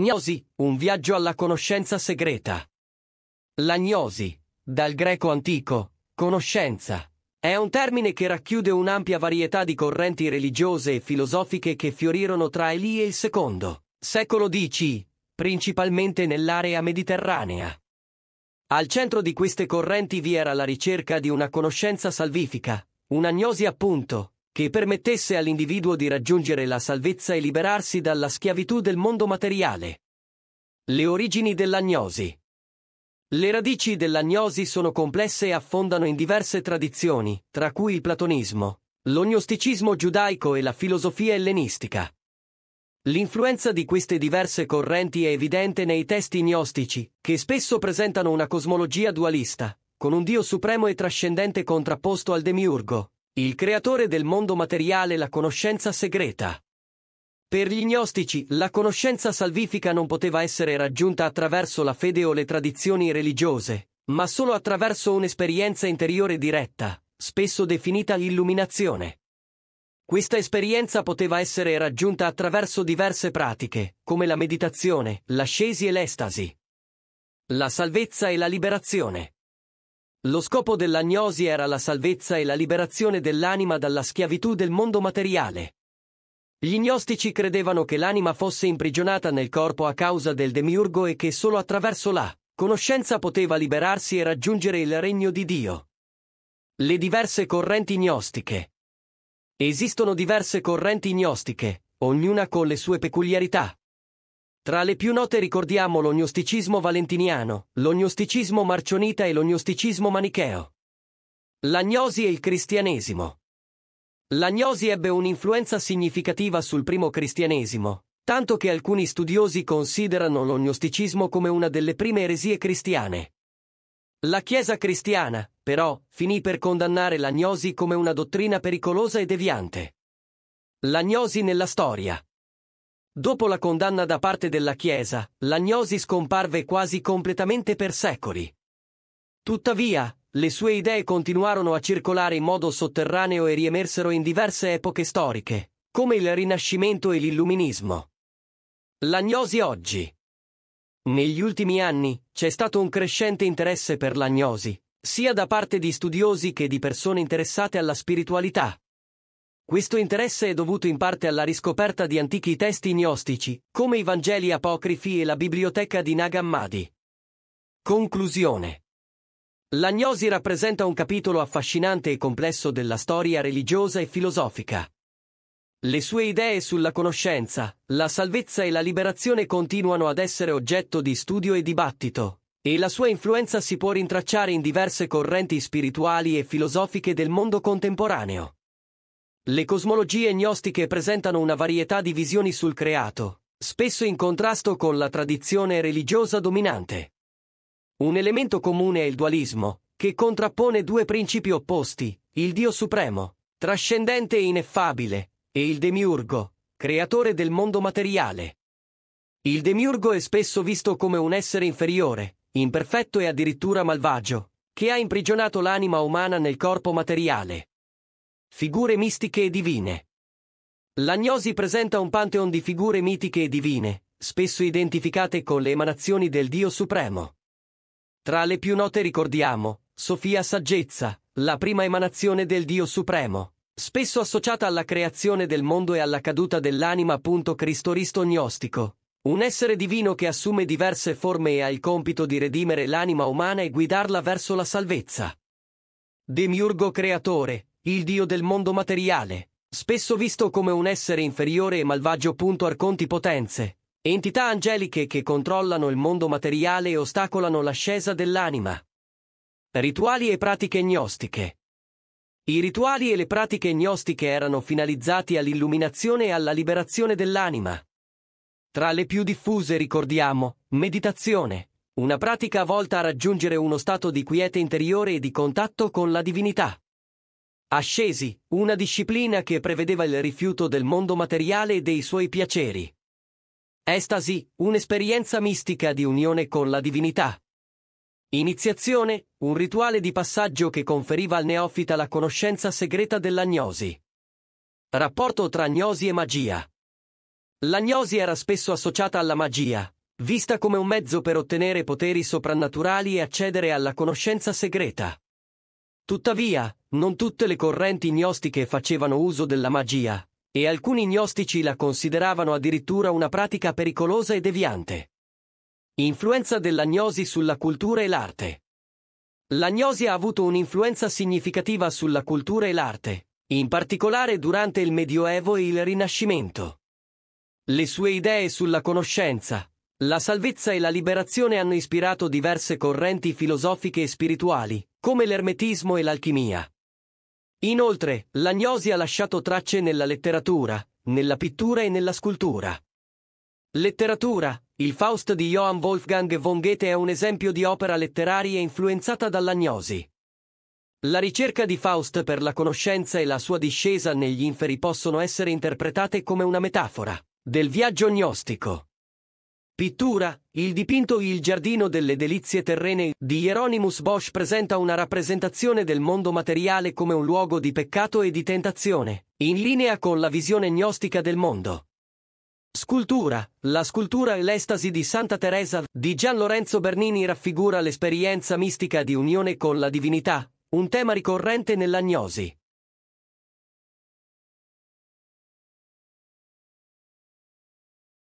Gnosi, un viaggio alla conoscenza segreta. La gnosi, dal greco antico, conoscenza, è un termine che racchiude un'ampia varietà di correnti religiose e filosofiche che fiorirono tra Elie e il secondo secolo DC, principalmente nell'area mediterranea. Al centro di queste correnti vi era la ricerca di una conoscenza salvifica, una gnosi appunto, che permettesse all'individuo di raggiungere la salvezza e liberarsi dalla schiavitù del mondo materiale. Le origini dell'agnosi. Le radici dell'agnosi sono complesse e affondano in diverse tradizioni, tra cui il platonismo, l'ognosticismo giudaico e la filosofia ellenistica. L'influenza di queste diverse correnti è evidente nei testi gnostici, che spesso presentano una cosmologia dualista, con un dio supremo e trascendente contrapposto al demiurgo, il creatore del mondo materiale la conoscenza segreta. Per gli gnostici, la conoscenza salvifica non poteva essere raggiunta attraverso la fede o le tradizioni religiose, ma solo attraverso un'esperienza interiore diretta, spesso definita illuminazione. Questa esperienza poteva essere raggiunta attraverso diverse pratiche, come la meditazione, l'ascesi e l'estasi. La salvezza e la liberazione. Lo scopo dell'agnosi era la salvezza e la liberazione dell'anima dalla schiavitù del mondo materiale. Gli gnostici credevano che l'anima fosse imprigionata nel corpo a causa del demiurgo e che solo attraverso la conoscenza poteva liberarsi e raggiungere il regno di Dio. Le diverse correnti gnostiche. Esistono diverse correnti gnostiche, ognuna con le sue peculiarità. Tra le più note ricordiamo l'ognosticismo valentiniano, l'ognosticismo marcionita e l'ognosticismo manicheo. L'agnosi e il cristianesimo. L'agnosi ebbe un'influenza significativa sul primo cristianesimo, tanto che alcuni studiosi considerano l'ognosticismo come una delle prime eresie cristiane. La Chiesa cristiana, però, finì per condannare l'agnosi come una dottrina pericolosa e deviante. L'agnosi nella storia. Dopo la condanna da parte della Chiesa, l'agnosi scomparve quasi completamente per secoli. Tuttavia, le sue idee continuarono a circolare in modo sotterraneo e riemersero in diverse epoche storiche, come il Rinascimento e l'Illuminismo. L'agnosi oggi. Negli ultimi anni c'è stato un crescente interesse per l'agnosi, sia da parte di studiosi che di persone interessate alla spiritualità. Questo interesse è dovuto in parte alla riscoperta di antichi testi gnostici, come i Vangeli apocrifi e la biblioteca di Nag Hammadi. Conclusione La gnosi rappresenta un capitolo affascinante e complesso della storia religiosa e filosofica. Le sue idee sulla conoscenza, la salvezza e la liberazione continuano ad essere oggetto di studio e dibattito, e la sua influenza si può rintracciare in diverse correnti spirituali e filosofiche del mondo contemporaneo. Le cosmologie gnostiche presentano una varietà di visioni sul creato, spesso in contrasto con la tradizione religiosa dominante. Un elemento comune è il dualismo, che contrappone due principi opposti, il Dio Supremo, trascendente e ineffabile, e il Demiurgo, creatore del mondo materiale. Il Demiurgo è spesso visto come un essere inferiore, imperfetto e addirittura malvagio, che ha imprigionato l'anima umana nel corpo materiale. Figure mistiche e divine. L'agnosi presenta un pantheon di figure mitiche e divine, spesso identificate con le emanazioni del Dio Supremo. Tra le più note ricordiamo Sofia Saggezza, la prima emanazione del Dio Supremo, spesso associata alla creazione del mondo e alla caduta dell'anima. Cristoristo gnostico, un essere divino che assume diverse forme e ha il compito di redimere l'anima umana e guidarla verso la salvezza. Demiurgo creatore, il dio del mondo materiale, spesso visto come un essere inferiore e malvagio. punto Arconti potenze, entità angeliche che controllano il mondo materiale e ostacolano l'ascesa dell'anima. Rituali e pratiche gnostiche. I rituali e le pratiche gnostiche erano finalizzati all'illuminazione e alla liberazione dell'anima. Tra le più diffuse ricordiamo meditazione, una pratica volta a raggiungere uno stato di quiete interiore e di contatto con la divinità. Ascesi, una disciplina che prevedeva il rifiuto del mondo materiale e dei suoi piaceri. Estasi, un'esperienza mistica di unione con la divinità. Iniziazione, un rituale di passaggio che conferiva al neofita la conoscenza segreta dell'agnosi. Rapporto tra agnosi e magia. L'agnosi era spesso associata alla magia, vista come un mezzo per ottenere poteri soprannaturali e accedere alla conoscenza segreta. Tuttavia, non tutte le correnti gnostiche facevano uso della magia, e alcuni gnostici la consideravano addirittura una pratica pericolosa e deviante. Influenza della gnosi sulla cultura e l'arte. La gnosi ha avuto un'influenza significativa sulla cultura e l'arte, in particolare durante il Medioevo e il Rinascimento. Le sue idee sulla conoscenza, la salvezza e la liberazione hanno ispirato diverse correnti filosofiche e spirituali, come l'ermetismo e l'alchimia. Inoltre, l'agnosi ha lasciato tracce nella letteratura, nella pittura e nella scultura. Letteratura, il Faust di Johann Wolfgang von Goethe è un esempio di opera letteraria influenzata dall'agnosi. La ricerca di Faust per la conoscenza e la sua discesa negli inferi possono essere interpretate come una metafora del viaggio gnostico. Pittura, il dipinto Il giardino delle delizie terrene di Hieronymus Bosch presenta una rappresentazione del mondo materiale come un luogo di peccato e di tentazione, in linea con la visione gnostica del mondo. Scultura. La scultura e l'estasi di Santa Teresa di Gian Lorenzo Bernini raffigura l'esperienza mistica di unione con la divinità, un tema ricorrente nell'agnosi.